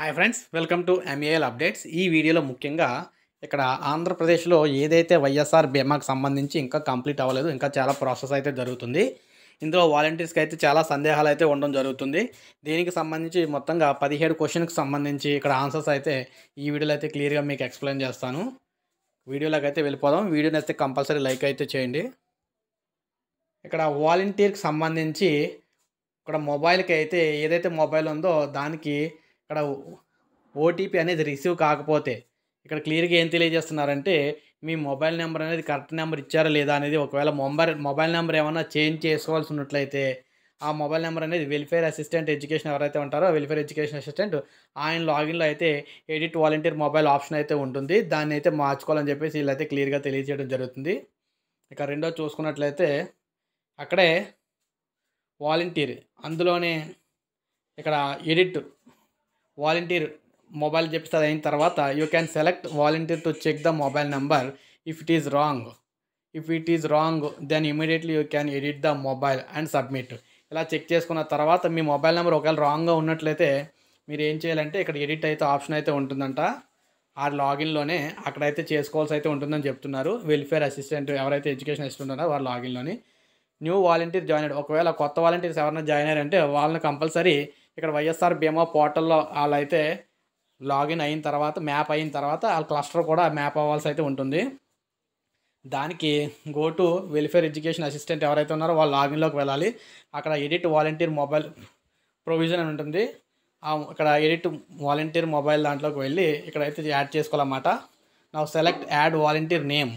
Hi friends welcome to MAL updates ఈ వీడియోలో ముఖ్యంగా ఇక్కడ ఆంధ్రప్రదేశ్లో ఏదైతే వైఎస్ఆర్ బీమాకు సంబంధించి ఇంకా కంప్లీట్ అవ్వలేదు ఇంకా చాలా ప్రాసెస్ అయితే జరుగుతుంది ఇందులో వాలంటీర్స్కి అయితే చాలా సందేహాలు అయితే ఉండడం జరుగుతుంది దీనికి సంబంధించి మొత్తంగా పదిహేడు క్వశ్చన్కి సంబంధించి ఇక్కడ ఆన్సర్స్ అయితే ఈ వీడియోలో అయితే క్లియర్గా మీకు ఎక్స్ప్లెయిన్ చేస్తాను వీడియోలోకి అయితే వెళ్ళిపోదాం వీడియోని అయితే కంపల్సరీ లైక్ అయితే చేయండి ఇక్కడ వాలంటీర్కి సంబంధించి ఇక్కడ మొబైల్కి అయితే ఏదైతే మొబైల్ ఉందో దానికి ఇక్కడ ఓటీపీ అనేది రిసీవ్ కాకపోతే ఇక్కడ క్లియర్గా ఏం తెలియజేస్తున్నారంటే మీ మొబైల్ నెంబర్ అనేది కరెక్ట్ నెంబర్ ఇచ్చారా లేదా అనేది ఒకవేళ మొబైల్ మొబైల్ నెంబర్ ఏమైనా చేంజ్ చేసుకోవాల్సి ఉన్నట్లయితే ఆ మొబైల్ నెంబర్ అనేది వెల్ఫేర్ అసిస్టెంట్ ఎడ్యుకేషన్ ఎవరైతే ఉంటారో వెల్ఫేర్ ఎడ్యుకేషన్ అసిస్టెంట్ ఆయన లాగిన్లో అయితే ఎడిట్ వాలంటీర్ మొబైల్ ఆప్షన్ అయితే ఉంటుంది దాన్ని అయితే మార్చుకోవాలని చెప్పేసి వీళ్ళైతే క్లియర్గా తెలియజేయడం జరుగుతుంది ఇక రెండో చూసుకున్నట్లయితే అక్కడే వాలంటీర్ అందులోనే ఇక్కడ ఎడిట్ వాలంటీర్ మొబైల్ చెప్తే అయిన తర్వాత you can select volunteer to check the mobile number if it is wrong if it is wrong then immediately you can edit the mobile and submit ఇలా చెక్ చేసుకున్న తర్వాత మీ mobile number ఒకవేళ రాంగ్గా ఉన్నట్లయితే మీరు ఏం చేయాలంటే ఇక్కడ ఎడిట్ అయితే ఆప్షన్ అయితే ఉంటుందంట ఆ లాగిన్లోనే అక్కడైతే చేసుకోవాల్సి అయితే ఉంటుందని చెప్తున్నారు వెల్ఫేర్ అసిస్టెంట్ ఎవరైతే ఎడ్యుకేషన్ అసిస్టెంట్ ఉన్నారో వాళ్ళ లాగిన్లోని న్యూ వాలంటీర్ జాయిన్ ఒకవేళ కొత్త వాలంటీర్స్ ఎవరైనా జాయిన్ అయ్యారంటే వాళ్ళని కంపల్సరీ ఇక్కడ వైఎస్ఆర్ బీమా పోర్టల్లో వాళ్ళైతే లాగిన్ అయిన తర్వాత మ్యాప్ అయిన తర్వాత వాళ్ళ క్లస్టర్ కూడా మ్యాప్ అవ్వాల్సి అయితే ఉంటుంది దానికి go to welfare education assistant ఎవరైతే ఉన్నారో వాళ్ళు లాగిన్లోకి వెళ్ళాలి అక్కడ ఎడిట్ వాలంటీర్ మొబైల్ ప్రొవిజన్ అని ఉంటుంది ఇక్కడ ఎడిట్ వాలంటీర్ మొబైల్ దాంట్లోకి వెళ్ళి ఇక్కడైతే యాడ్ చేసుకోవాలన్నమాట నా select add volunteer name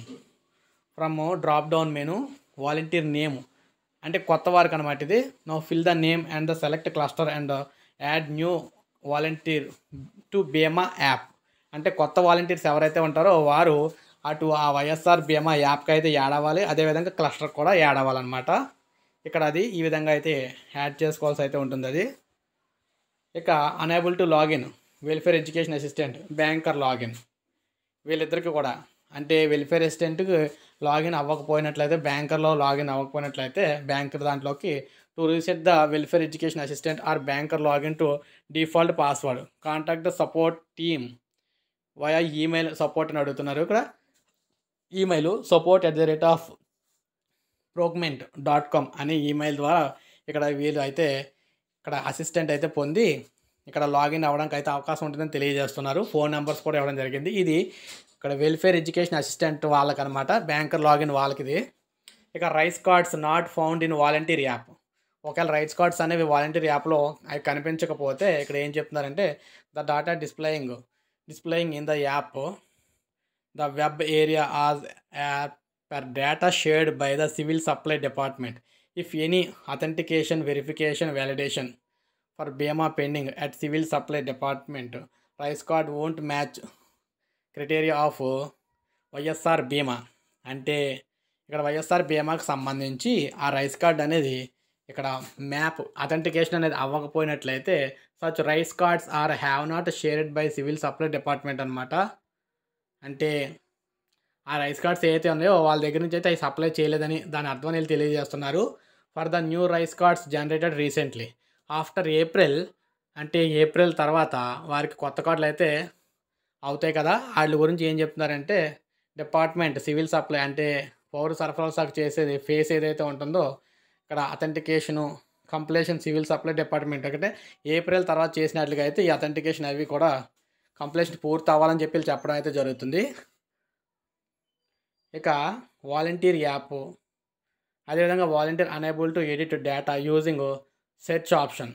from drop down menu volunteer name అంటే కొత్త వారికి అనమాట ఇది now fill the name and the select cluster and add new volunteer to Bima app అంటే కొత్త వాలంటీర్స్ ఎవరైతే ఉంటారో వారు అటు ఆ వైఎస్ఆర్ బీమా యాప్కి అయితే యాడ్ అవ్వాలి అదేవిధంగా క్లస్టర్ కూడా యాడ్ అవ్వాలన్నమాట ఇక్కడ అది ఈ విధంగా అయితే యాడ్ చేసుకోవాల్సి అయితే ఉంటుంది అది ఇక enable to login welfare education assistant banker login వీళ్ళిద్దరికి కూడా అంటే వెల్ఫేర్ అసిస్టెంట్కి లాగిన్ అవ్వకపోయినట్లయితే బ్యాంకర్లో లాగిన్ అవ్వకపోయినట్లయితే బ్యాంకర్ దాంట్లోకి to reset the welfare education assistant or banker login to default password contact the support team via email support అని అడుగుతున్నారు ఇక్కడ email support at the rate of procurement dot com అనే email ద్వారా ఇక్కడ వీలు అయితే ఇక్కడ అసిస్టెంట్ అయితే పొంది ఇక్కడ లాగిన్ అవ్వడానికి అయితే అవకాశం ఉంటుందని తెలియజేస్తున్నారు ఫోన్ నెంబర్స్ కూడా ఇవ్వడం జరిగింది ఇది ఇక్కడ వెల్ఫేర్ ఎడ్యుకేషన్ అసిస్టెంట్ వాళ్ళకనమాట బ్యాంకర్ లాగిన్ వాళ్ళకిది ఇక rice cards not found in volunteer app ఒకవేళ రైస్ కార్డ్స్ అనేవి వాలంటీర్ యాప్లో అవి కనిపించకపోతే ఇక్కడ ఏం చెప్తున్నారంటే the data displaying displaying in the app the web area as app per data shared by the civil supply department if any authentication verification validation for Bima pending at civil supply department rice card won't match criteria of YSR బీమా అంటే ఇక్కడ వైఎస్ఆర్ బీమాకు సంబంధించి ఆ rice card అనేది ఇక్కడ map authentication అనేది అవ్వకపోయినట్లయితే such rice cards are have not shared by civil supply department అనమాట అంటే ఆ రైస్ కార్డ్స్ ఏవైతే ఉన్నాయో వాళ్ళ దగ్గర నుంచి అయితే అవి సప్లై చేయలేదని దాని అర్థం వెళ్ళి తెలియజేస్తున్నారు for the new rice cards generated recently after April అంటే ఏప్రిల్ తర్వాత వారికి కొత్త కార్డులు అయితే అవుతాయి కదా వాళ్ళ గురించి ఏం చెప్తున్నారంటే డిపార్ట్మెంట్ సివిల్ సప్లై అంటే పౌర సరఫరా శాఖ చేసేది ఫేస్ ఏదైతే ఉంటుందో ఇక్కడ authentication completion civil supply department ఒకటే ఏప్రిల్ తర్వాత చేసినట్లుగా అయితే ఈ అథెంటికేషన్ అవి కూడా కంప్లేషన్ పూర్తి అవ్వాలని చెప్పి చెప్పడం అయితే జరుగుతుంది ఇక వాలంటీర్ యాప్ అదేవిధంగా volunteer enable to edit data using search option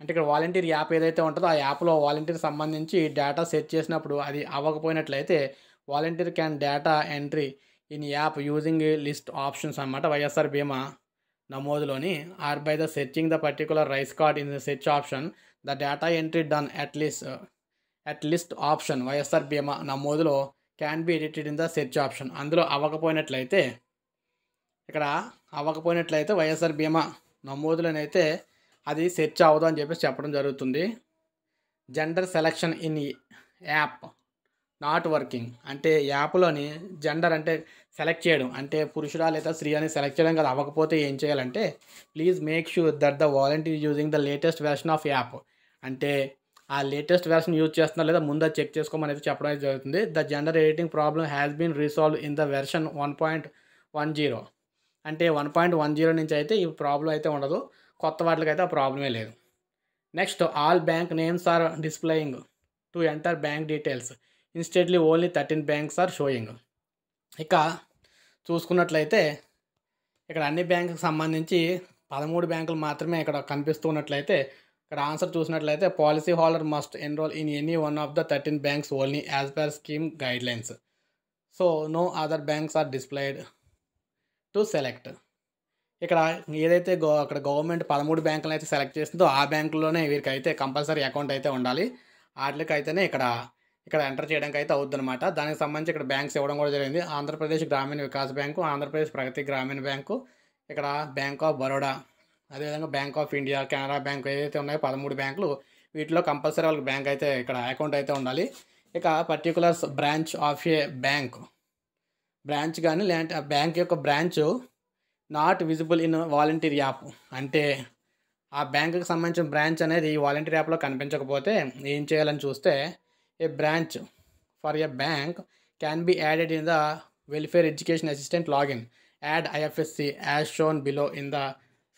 అంటే ఇక్కడ వాలంటీర్ యాప్ ఏదైతే ఉంటుందో ఆ యాప్లో వాలంటీర్ సంబంధించి డేటా సెట్ చేసినప్పుడు అది అవ్వకపోయినట్లయితే volunteer can data entry in app using list options అనమాట వైఎస్ఆర్ బీమా నమోదులోని or by the searching the particular rice card in the search option the data entry done at list at list option YSR Bima నమోదులో can be edited in the search option అందులో అవ్వకపోయినట్లయితే ఇక్కడ అవ్వకపోయినట్లయితే వైఎస్ఆర్ బీమా నమోదులోనైతే అది search అవ్వదు అని చెప్పేసి చెప్పడం జరుగుతుంది gender selection in app not working అంటే యాప్లోని జెండర్ అంటే సెలెక్ట్ చేయడం అంటే పురుషుడా లేదా స్త్రీ అని సెలెక్ట్ చేయడం కదా అవ్వకపోతే ఏం చేయాలంటే please make sure that the volunteer using the latest version of app అంటే ఆ లేటెస్ట్ వెర్షన్ యూజ్ చేస్తున్నా లేదా ముందే చెక్ చేసుకోమని అయితే చెప్పడం అయితే జరుగుతుంది the gender editing problem has been resolve in the version one point one zero అంటే వన్ పాయింట్ వన్ జీరో నుంచి అయితే ఈ ప్రాబ్లం అయితే ఉండదు కొత్త అయితే ఆ ప్రాబ్లమే లేదు next all bank names are displaying to enter bank details instantly only thirteen banks are showing ఇక చూసుకున్నట్లయితే ఇక్కడ అన్ని బ్యాంకుకి సంబంధించి పదమూడు బ్యాంకులు మాత్రమే ఇక్కడ కనిపిస్తున్నట్లయితే ఇక్కడ ఆన్సర్ చూసినట్లయితే policy holder must enrol in any one of the thirteen banks only as per scheme guidelines so no other banks are displayed to select ఇక్కడ ఏదైతే గో అక్కడ గవర్నమెంట్ పదమూడు బ్యాంకులను అయితే సెలెక్ట్ చేసిందో ఆ బ్యాంకులోనే వీరికైతే కంపల్సరీ అకౌంట్ అయితే ఉండాలి వాటికి అయితేనే ఇక్కడ ఇక్కడ ఎంటర్ చేయడానికి అయితే అనమాట దానికి సంబంధించి ఇక్కడ బ్యాంక్స్ ఇవ్వడం కూడా జరిగింది ఆంధ్రప్రదేశ్ గ్రామీణ వికాస్ బ్యాంకు ఆంధ్రప్రదేశ్ ప్రగతి గ్రామీణ బ్యాంకు ఇక్కడ బ్యాంక్ ఆఫ్ బరోడా అదేవిధంగా bank of India Canara bank ఏదైతే ఉన్నాయో పదమూడు బ్యాంకులు వీటిలో కంపల్సరీ వాళ్ళకి బ్యాంక్ అయితే ఇక్కడ అకౌంట్ అయితే ఉండాలి ఇక particulars branch of a bank branch కానీ లేదంటే బ్యాంక్ యొక్క branch not visible in volunteer app అంటే ఆ బ్యాంకుకి సంబంధించిన బ్రాంచ్ అనేది ఈ వాలంటీర్ యాప్లో కనిపించకపోతే ఏం చేయాలని చూస్తే a branch for a bank can be added in the welfare education assistant login add IFSC as shown below in the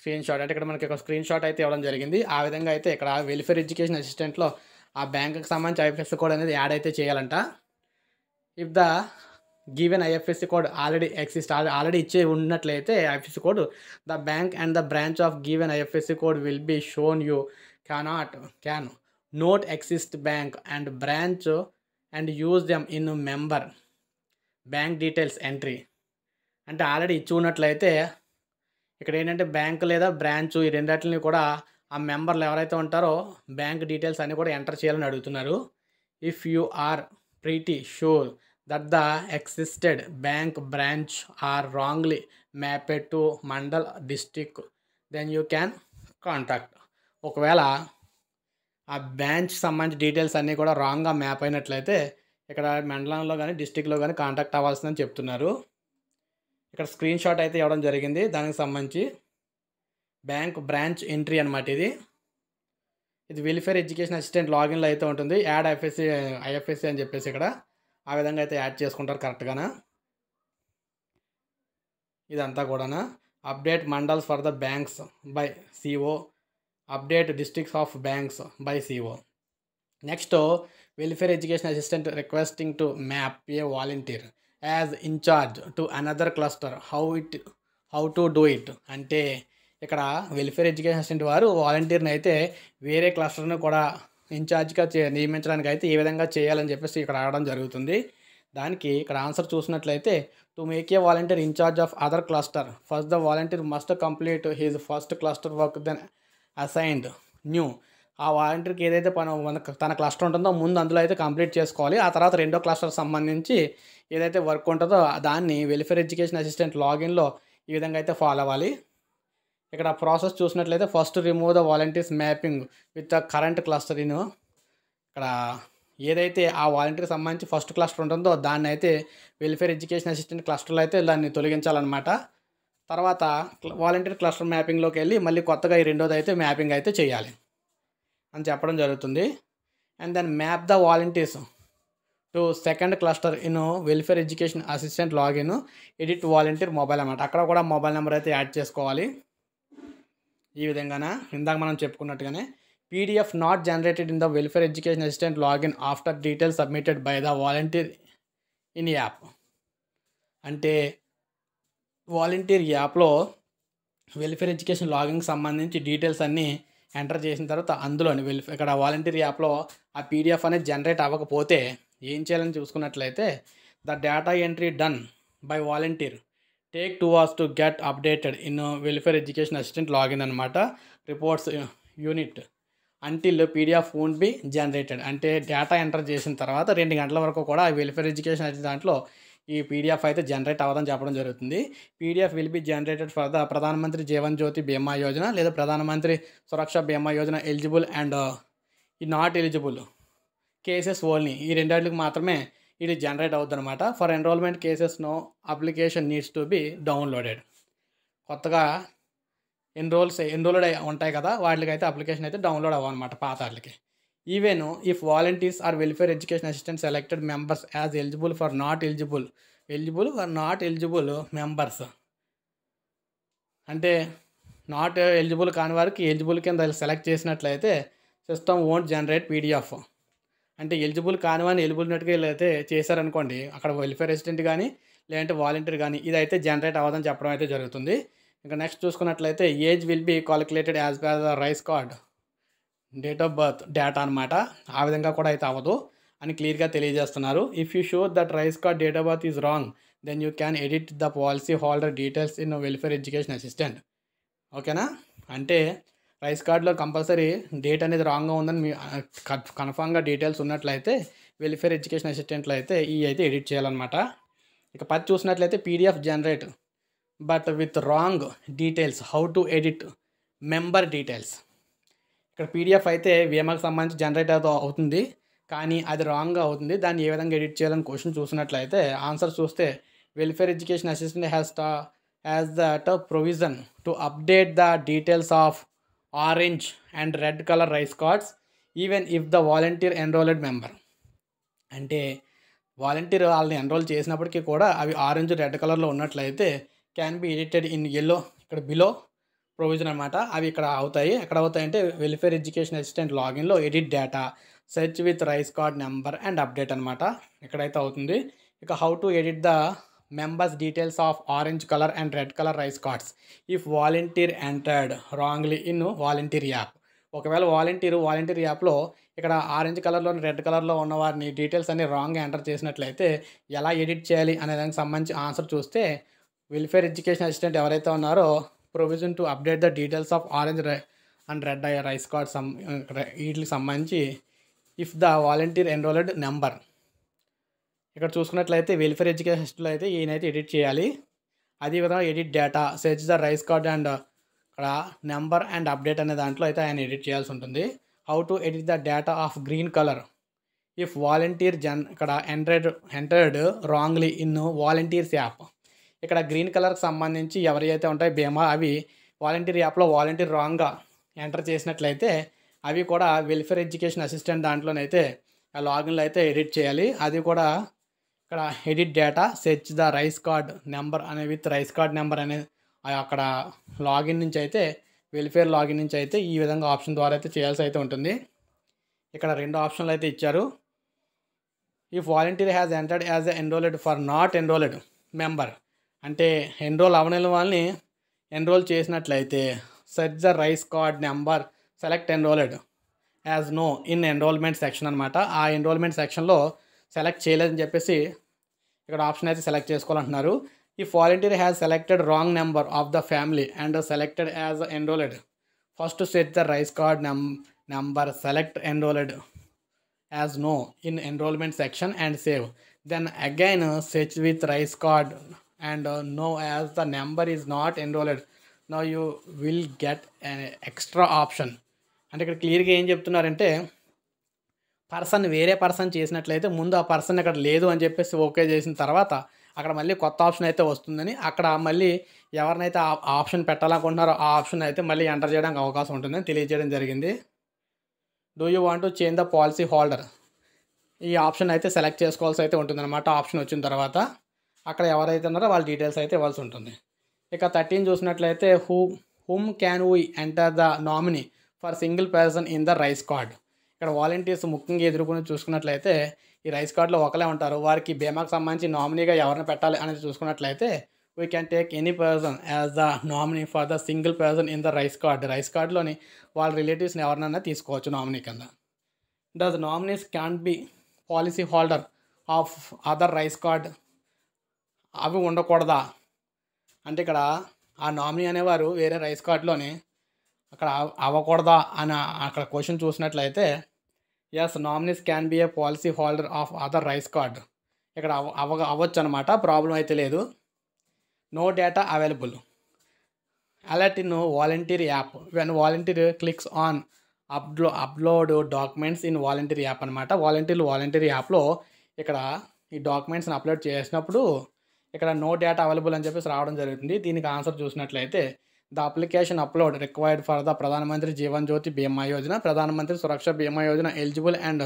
screenshot అంటే ఇక్కడ మనకి ఒక స్క్రీన్ షాట్ అయితే ఇవ్వడం జరిగింది ఆ విధంగా అయితే ఇక్కడ వెల్ఫేర్ ఎడ్యుకేషన్ అసిస్టెంట్లో ఆ బ్యాంకుకి సంబంధించి ఐఎఫ్ఎస్సి కోడ్ అనేది యాడ్ అయితే చేయాలంట if the given IFSC code already exist already ఇచ్చే ఉన్నట్లయితే IFSC code the bank and the branch of given IFSC code will be shown you cannot can note exist bank and branch and use them in member bank details entry అంటే already ఇచ్చి ఉన్నట్లయితే ఇక్కడ ఏంటంటే bank లేదా branch ఈ రెండింటిని కూడా ఆ మెంబర్లు ఎవరైతే ఉంటారో బ్యాంక్ డీటెయిల్స్ అన్నీ కూడా ఎంటర్ చేయాలని అడుగుతున్నారు if you are pretty sure that the existed bank branch are wrongly mapped to mandal district then you can contact ఒకవేళ ఆ బ్యాంచ్ సంబంధించి డీటెయిల్స్ అన్నీ కూడా రాంగ్గా మ్యాప్ అయినట్లయితే ఇక్కడ మండలంలో కానీ డిస్టిక్లో కానీ కాంటాక్ట్ అవ్వాల్సిందని చెప్తున్నారు ఇక్కడ స్క్రీన్ షాట్ అయితే ఇవ్వడం జరిగింది దానికి సంబంధించి బ్యాంక్ బ్రాంచ్ ఎంట్రీ అనమాట ఇది ఇది వెల్ఫేర్ ఎడ్యుకేషన్ అసిస్టెంట్ లాగిన్లో అయితే ఉంటుంది యాడ్ ఐఎఫ్ఎస్సి ఐఎఫ్ఎస్సి అని చెప్పేసి ఇక్కడ ఆ విధంగా అయితే యాడ్ చేసుకుంటారు కరెక్ట్గానా ఇదంతా కూడానా update mandals for the banks by CO update districts of banks by CO next welfare education assistant requesting to map a volunteer as incharge to another cluster how it how to do it అంటే ఇక్కడ welfare education assistant వారు వాలంటీర్ని అయితే వేరే క్లస్టర్ను కూడా ఇన్ఛార్జ్గా నియమించడానికి అయితే ఏ విధంగా చేయాలని చెప్పేసి ఇక్కడ అడగడం జరుగుతుంది దానికి ఇక్కడ ఆన్సర్ చూసినట్లయితే to make a volunteer incharge of other cluster first the volunteer must complete his first cluster work then assigned new ఆ వాలంటీర్కి ఏదైతే పని తన క్లస్టర్ ఉంటుందో ముందు అందులో అయితే కంప్లీట్ చేసుకోవాలి ఆ తర్వాత రెండో క్లస్టర్ సంబంధించి ఏదైతే వర్క్ ఉంటుందో దాన్ని వెల్ఫేర్ ఎడ్యుకేషన్ అసిస్టెంట్ లాగిన్లో ఈ విధంగా అయితే ఫాలో అవ్వాలి ఇక్కడ ప్రాసెస్ చూసినట్లయితే first remove the volunteers mapping with current cluster in ఇక్కడ ఏదైతే ఆ వాలంటీర్కి సంబంధించి ఫస్ట్ క్లస్టర్ ఉంటుందో దాన్ని అయితే వెల్ఫేర్ ఎడ్యుకేషన్ అసిస్టెంట్ క్లస్టర్లో అయితే దాన్ని తొలగించాలన్నమాట తర్వాత వాలంటీర్ క్లస్టర్ మ్యాపింగ్లోకి వెళ్ళి మళ్ళీ కొత్తగా ఈ రెండోది అయితే మ్యాపింగ్ అయితే చేయాలి అని చెప్పడం జరుగుతుంది and then map the volunteers to second cluster in welfare education assistant login edit volunteer mobile అనమాట అక్కడ కూడా మొబైల్ నెంబర్ అయితే యాడ్ చేసుకోవాలి ఈ విధంగానే ఇందాక మనం చెప్పుకున్నట్టుగానే PDF not generated in the welfare education assistant login after details submitted by the volunteer in app అంటే వాలంటీర్ యాప్లో వెల్ఫేర్ ఎడ్యుకేషన్ లాగిన్కి సంబంధించి డీటెయిల్స్ అన్నీ ఎంటర్ చేసిన తర్వాత అందులోని వెల్ఫేర్ ఇక్కడ వాలంటీర్ యాప్లో ఆ పీడిఎఫ్ అనేది జనరేట్ అవ్వకపోతే ఏం చేయాలని చూసుకున్నట్లయితే the data entry done by volunteer take two was to get updated in welfare education assistant login అనమాట reports unit until PDF phone be generated అంటే డేటా ఎంటర్ చేసిన తర్వాత రెండు గంటల వరకు కూడా వెల్ఫేర్ ఎడ్యుకేషన్ అయితే దాంట్లో ఈ పీడిఎఫ్ అయితే జనరేట్ అవ్వదని చెప్పడం జరుగుతుంది PDF will be generated for the ప్రధానమంత్రి జీవన్ జ్యోతి బీమా యోజన లేదా ప్రధానమంత్రి సురక్ష బీమా యోజన ఎలిజిబుల్ అండ్ ఈ నాట్ ఎలిజిబుల్ కేసెస్ ఓన్లీ ఈ రెండాటికి మాత్రమే ఇది జనరేట్ అవుతుందన్నమాట for enrolment cases no application needs to be downloaded కొత్తగా ఎన్రోల్స్ ఎన్రోల్డ్ ఉంటాయి కదా వాటికైతే అప్లికేషన్ అయితే డౌన్లోడ్ అవ్వనమాట పాత వాటికి even if volunteers are welfare education assistant selected members as eligible for not eligible eligible for not eligible members అంటే not eligible కాని వారికి ఎలిజిబుల్ కింద సెలెక్ట్ చేసినట్లయితే సిస్టమ్ ఓంట్ జనరేట్ పీడిఎఫ్ అంటే ఎలిజిబుల్ కానివని ఎలిజిబుల్ ఉన్నట్టుగా వీళ్ళైతే చేశారనుకోండి అక్కడ వెల్ఫేర్ రెసిడెంట్ కానీ లేదంటే వాలంటీర్ కానీ ఇదైతే జనరేట్ అవ్వదని చెప్పడం అయితే జరుగుతుంది ఇంకా నెక్స్ట్ చూసుకున్నట్లయితే age will be calculated as per the rice card date of birth data అనమాట ఆ విధంగా కూడా అయితే అవ్వదు అని క్లియర్గా తెలియజేస్తున్నారు if you show that rice card date of birth is wrong then you can edit the policy holder details in welfare education assistant ఓకేనా అంటే ప్రైస్ కార్డ్లో కంపల్సరీ డేట్ అనేది రాంగ్గా ఉందని మీ కన్ఫామ్గా డీటెయిల్స్ ఉన్నట్లయితే వెల్ఫేర్ ఎడ్యుకేషన్ అసిస్టెంట్లో అయితే ఈ అయితే ఎడిట్ చేయాలన్నమాట ఇక పది చూసినట్లయితే PDF generate but with wrong details how to edit member details ఇక్కడ పీడిఎఫ్ అయితే విఎంఆర్కి సంబంధించి జనరేట్ అవుతుంది కానీ అది రాంగ్గా అవుతుంది దాన్ని ఏ విధంగా ఎడిట్ చేయాలని క్వశ్చన్ చూసినట్లయితే ఆన్సర్ చూస్తే వెల్ఫేర్ ఎడ్యుకేషన్ అసిస్టెంట్ హ్యాస్ ట has that provision to update the details of orange and red colour rice cards even if the volunteer enrolled member అంటే వాలంటీర్ వాళ్ళని ఎన్రోల్ చేసినప్పటికీ కూడా అవి ఆరెంజ్ రెడ్ కలర్లో ఉన్నట్లయితే can be edited in yellow ఇక్కడ below provision అనమాట అవి ఇక్కడ అవుతాయి ఎక్కడ అవుతాయి అంటే వెల్ఫేర్ ఎడ్యుకేషన్ అసిస్టెంట్ లాగిన్లో edit data search with rice card number and update అనమాట ఇక్కడైతే అవుతుంది ఇక how to edit the members details of orange color and red color rice cards if volunteer entered wrongly in volunteer app ఒకవేళ volunteer volunteer యాప్లో ఇక్కడ orange కలర్లో red కలర్లో ఉన్న వారిని డీటెయిల్స్ అన్ని రాంగ్ ఎంటర్ చేసినట్లయితే ఎలా ఎడిట్ చేయాలి అనే దానికి సంబంధించి ఆన్సర్ చూస్తే వెల్ఫేర్ ఎడ్యుకేషన్ అసిస్టెంట్ ఎవరైతే ఉన్నారో provision to update the details of orange and red rice card సం వీటికి సంబంధించి if the volunteer enrolled number ఇక్కడ చూసుకున్నట్లయితే వెల్ఫేర్ ఎడ్యుకేషన్ హిస్టరీలో అయితే ఈయనైతే ఎడిట్ చేయాలి అదేవిధంగా edit data search the rice card and ఇక్కడ నెంబర్ అండ్ అప్డేట్ అనే దాంట్లో అయితే ఆయన ఎడిట్ చేయాల్సి ఉంటుంది how to edit the data of green colour if volunteer జన్ ఇక్కడ entered entered wrongly in volunteers app ఇక్కడ గ్రీన్ కలర్కి సంబంధించి ఎవరి అయితే ఉంటాయి బీమా అవి వాలంటీర్ యాప్లో వాలంటీర్ రాంగ్గా ఎంటర్ చేసినట్లయితే అవి కూడా వెల్ఫేర్ ఎడ్యుకేషన్ అసిస్టెంట్ దాంట్లోనైతే ఆ లాగిన్లో అయితే ఎడిట్ చేయాలి అది కూడా ఇక్కడ edit data search the rice card number అనే విత్ రైస్ కార్డ్ నెంబర్ అనే అక్కడ లాగిన్ నుంచి అయితే వెల్ఫేర్ లాగిన్ నుంచి అయితే ఈ విధంగా ఆప్షన్ ద్వారా అయితే చేయాల్సి అయితే ఉంటుంది ఇక్కడ రెండు ఆప్షన్లు అయితే ఇచ్చారు ఈ volunteer has entered as a enrolled for not enrolled member అంటే ఎన్రోల్ అవ్వని వాళ్ళని ఎన్రోల్ చేసినట్లయితే search the rice card number select enrolled as no in enrolment section అనమాట ఆ ఎన్రోల్మెంట్ సెక్షన్లో సెలెక్ట్ చేయలేదని చెప్పేసి ఇక్కడ ఆప్షన్ అయితే సెలెక్ట్ చేసుకోవాలంటున్నారు ఈ volunteer has selected wrong number of the family and selected as enrolled first set the rice card నెం number select enrolled as no in enrolment section and save then again సెచ్ with rice card and no as the number is not enrolled no you will get extra option అంటే ఇక్కడ క్లియర్గా ఏం చెప్తున్నారంటే person వేరే person చేసినట్లయితే ముందు ఆ పర్సన్ అక్కడ లేదు అని చెప్పేసి ఓకే చేసిన తర్వాత అక్కడ మళ్ళీ కొత్త ఆప్షన్ అయితే వస్తుందని అక్కడ మళ్ళీ ఎవరినైతే ఆ ఆప్షన్ పెట్టాలనుకుంటున్నారో ఆ ఆప్షన్ అయితే మళ్ళీ ఎంటర్ చేయడానికి అవకాశం ఉంటుందని తెలియజేయడం జరిగింది do you want to change the policy holder ఈ ఆప్షన్ అయితే సెలెక్ట్ చేసుకోవాల్సి అయితే ఉంటుందన్నమాట ఆప్షన్ వచ్చిన తర్వాత అక్కడ ఎవరైతే ఉన్నారో వాళ్ళ డీటెయిల్స్ అయితే ఇవ్వాల్సి ఉంటుంది ఇక థర్టీన్ చూసినట్లయితే who whom can we enter the nominee for single person in the rice card ఇక్కడ వాలంటీర్స్ ముఖ్యంగా ఎదుర్కొని చూసుకున్నట్లయితే ఈ రైస్ కార్డులో ఒకలే ఉంటారు వారికి బీమాకు సంబంధించి నామినీగా ఎవరిని పెట్టాలి అనేది చూసుకున్నట్లయితే we can take any person as the nominee for the single person in the rice card rice కార్డులోని వాళ్ళ రిలేటివ్స్ని ఎవరినైనా తీసుకోవచ్చు నామినీ కింద does nominees can be policy holder of other rice card అవి ఉండకూడదా అంటే ఇక్కడ ఆ నామినీ అనేవారు వేరే రైస్ కార్డులోని అక్కడ అవ్వకూడదా అని అక్కడ క్వశ్చన్ చూసినట్లయితే yes nominees can be a policy holder of other rice card ఇక్కడ అవ అవ్వచ్చు అనమాట ప్రాబ్లం అయితే లేదు no data available alert in volunteer app when volunteer clicks on అప్లో upload documents in volunteer app అనమాట వాలంటీర్లు వాలంటీర్ యాప్లో ఇక్కడ ఈ డాక్యుమెంట్స్ని అప్లోడ్ చేసినప్పుడు ఇక్కడ నో డేటా అవైలబుల్ అని చెప్పేసి రావడం జరుగుతుంది దీనికి ఆన్సర్ చూసినట్లయితే the application upload required for the ప్రధానమంత్రి Jeevan Jyoti Bima Yojana Pradhanmantri Suraksha Bima Yojana eligible and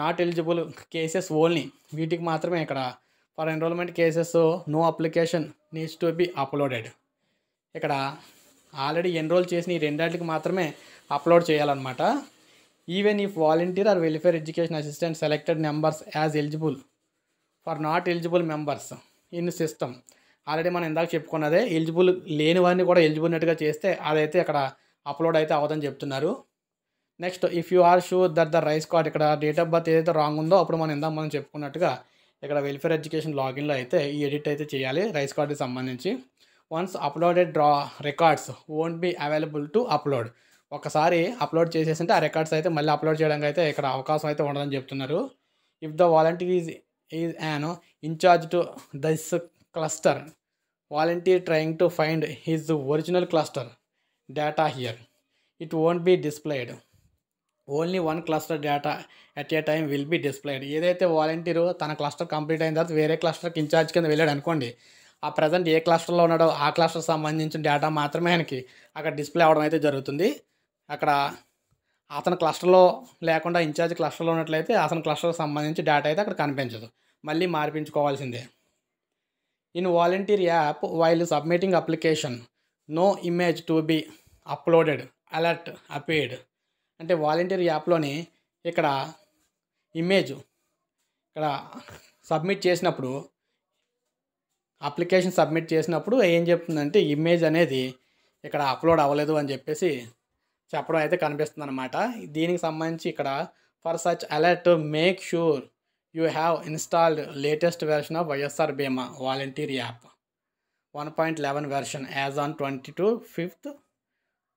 not eligible cases only వీటికి మాత్రమే ఇక్కడ for enrolment cases no application needs to be uploaded ఇక్కడ ఆల్రెడీ ఎన్రోల్ చేసిన ఈ రెండాటికి మాత్రమే అప్లోడ్ చేయాలన్నమాట ఈవెన్ ఈ volunteer or welfare education assistant selected members as eligible for not eligible members in system already మనం ఇందాక చెప్పుకున్నదే ఎలిజిబుల్ లేని వారిని కూడా ఎలిజిబుల్నట్టుగా చేస్తే అదైతే అక్కడ అప్లోడ్ అయితే అవదని చెప్తున్నారు next if you are sure that the rice card ఇక్కడ డేట్ ఆఫ్ బర్త్ ఏదైతే రాంగ్ ఉందో అప్పుడు మనం ఇందాక మనం చెప్పుకున్నట్టుగా ఇక్కడ వెల్ఫేర్ ఎడ్యుకేషన్ లాగిన్లో అయితే ఈ ఎడిట్ అయితే చేయాలి రైస్ కార్డ్కి సంబంధించి once uploaded draw records won't be available to upload ఒకసారి అప్లోడ్ చేసేసింటే ఆ రికార్డ్స్ అయితే మళ్ళీ అప్లోడ్ చేయడానికి అయితే ఇక్కడ అవకాశం అయితే ఉండదని చెప్తున్నారు if the volunteer is is an incharge to this cluster volunteer trying to find his original cluster data here it won't be displayed only one cluster data at a time will be displayed ఏదైతే volunteer తన cluster complete అయిన తర్వాత వేరే క్లస్టర్కి incharge కింద వెళ్ళాడు అనుకోండి ఆ present ఏ క్లస్టర్లో ఉన్నాడో ఆ క్లస్టర్ సంబంధించిన డేటా మాత్రమే ఆయనకి అక్కడ డిస్ప్లే అవడం అయితే జరుగుతుంది అక్కడ అతను క్లస్టర్లో లేకుండా ఇన్ఛార్జ్ క్లస్టర్లో ఉన్నట్లయితే అతను క్లస్టర్కి సంబంధించి డేటా అయితే అక్కడ కనిపించదు మళ్ళీ మార్పించుకోవాల్సిందే in volunteer app while submitting application no image to be uploaded alert appeared. అంటే వాలంటీర్ యాప్లోని ఇక్కడ ఇమేజ్ ఇక్కడ సబ్మిట్ చేసినప్పుడు అప్లికేషన్ సబ్మిట్ చేసినప్పుడు ఏం చెప్తుందంటే ఇమేజ్ అనేది ఇక్కడ అప్లోడ్ అవ్వలేదు అని చెప్పేసి చెప్పడం అయితే కనిపిస్తుంది అనమాట దీనికి సంబంధించి ఇక్కడ for such alert make sure you have installed latest version of YSR Bima volunteer app one point eleven version as on twenty two fifth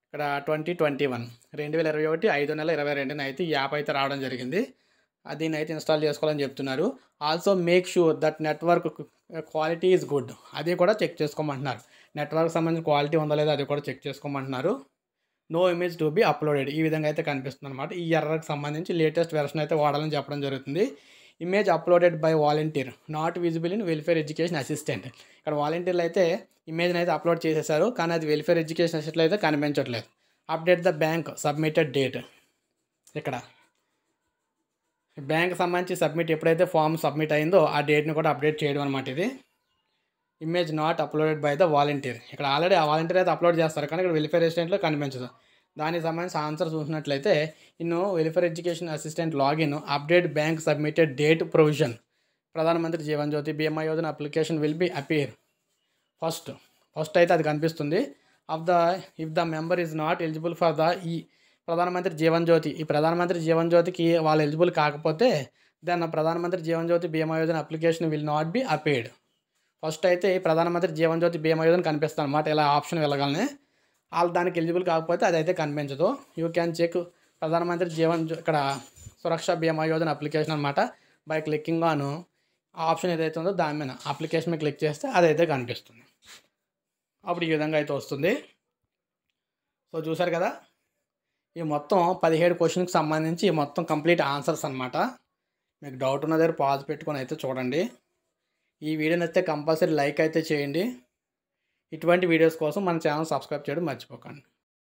ఇక్కడ ట్వంటీ ట్వంటీ వన్ రెండు వేల ఇరవై ఒకటి ఐదు నెల ఇరవై రెండున అయితే ఈ యాప్ అయితే రావడం జరిగింది దీన్ని అయితే ఇన్స్టాల్ చేసుకోవాలని చెప్తున్నారు also make sure that network quality is good అది కూడా చెక్ చేసుకోమంటున్నారు నెట్వర్క్ సంబంధించిన క్వాలిటీ ఉందా లేదా అది కూడా చెక్ చేసుకోమంటున్నారు no image to be uploaded ఈ విధంగా అయితే కనిపిస్తుంది అనమాట ఈ ఎర్రకి సంబంధించి లేటెస్ట్ వెర్షన్ అయితే వాడాలని చెప్పడం జరుగుతుంది image uploaded by volunteer not visible in welfare education assistant ఇక్కడ వాలంటీర్లు అయితే ఇమేజ్ని అయితే అప్లోడ్ చేసేసారు కానీ అది వెల్ఫేర్ ఎడ్యుకేషన్ అసిస్టెంట్ అయితే కనిపించట్లేదు update the bank submitted date ఇక్కడ బ్యాంక్ సంబంధించి సబ్మిట్ ఎప్పుడైతే ఫామ్ సబ్మిట్ అయిందో ఆ డేట్ని కూడా అప్డేట్ చేయడం అనమాట ఇది image not uploaded by the volunteer ఇక్కడ ఆల్రెడీ ఆ వాలంటీర్ అయితే అప్లోడ్ చేస్తారు కానీ ఇక్కడ వెల్ఫేర్ రెసిడెంట్లో కనిపించదు దానికి సంబంధించి ఆన్సర్ చూసినట్లయితే in welfare education assistant login update bank submitted date provision Pradhanmantri Jeevan Jyoti Bima Yojana application will be appear first first అయితే అది కనిపిస్తుంది of the if the member is not eligible for the ఈ ప్రధానమంత్రి జీవన్ జ్యోతి ఈ ప్రధానమంత్రి జీవన్ జ్యోతికి వాళ్ళు ఎలిజిబుల్ కాకపోతే దెన్ ప్రధానమంత్రి Jeevan Jyoti Bima Yojana application will not be appeared first అయితే ప్రధానమంత్రి జీవన్ జ్యోతి బీమా యోజన కనిపిస్తుంది అనమాట ఇలా ఆప్షన్ వెళ్ళగలనే వాళ్ళు దానికి ఎలిజిబుల్ కాకపోతే అదైతే కనిపించదు యూ క్యాన్ చెక్ ప్రధానమంత్రి జీవన్ ఇక్కడ సురక్ష బీమా యోజన అప్లికేషన్ అనమాట బై క్లిక్కింగ్ అను ఆప్షన్ ఏదైతే ఉందో దాని మీద అప్లికేషన్ మీద క్లిక్ చేస్తే అదైతే కనిపిస్తుంది అప్పుడు ఈ విధంగా అయితే వస్తుంది సో చూసారు కదా ఈ మొత్తం పదిహేడు క్వశ్చన్కి సంబంధించి ఈ మొత్తం కంప్లీట్ ఆన్సర్స్ అనమాట మీకు డౌట్ ఉన్న దగ్గర పాజ్ పెట్టుకొని అయితే చూడండి ఈ వీడియో నచ్చితే కంపల్సరీ లైక్ అయితే చేయండి ఇటువంటి వీడియోస్ కోసం మన ఛానల్ సబ్స్క్రైబ్ చేయడం మర్చిపోకండి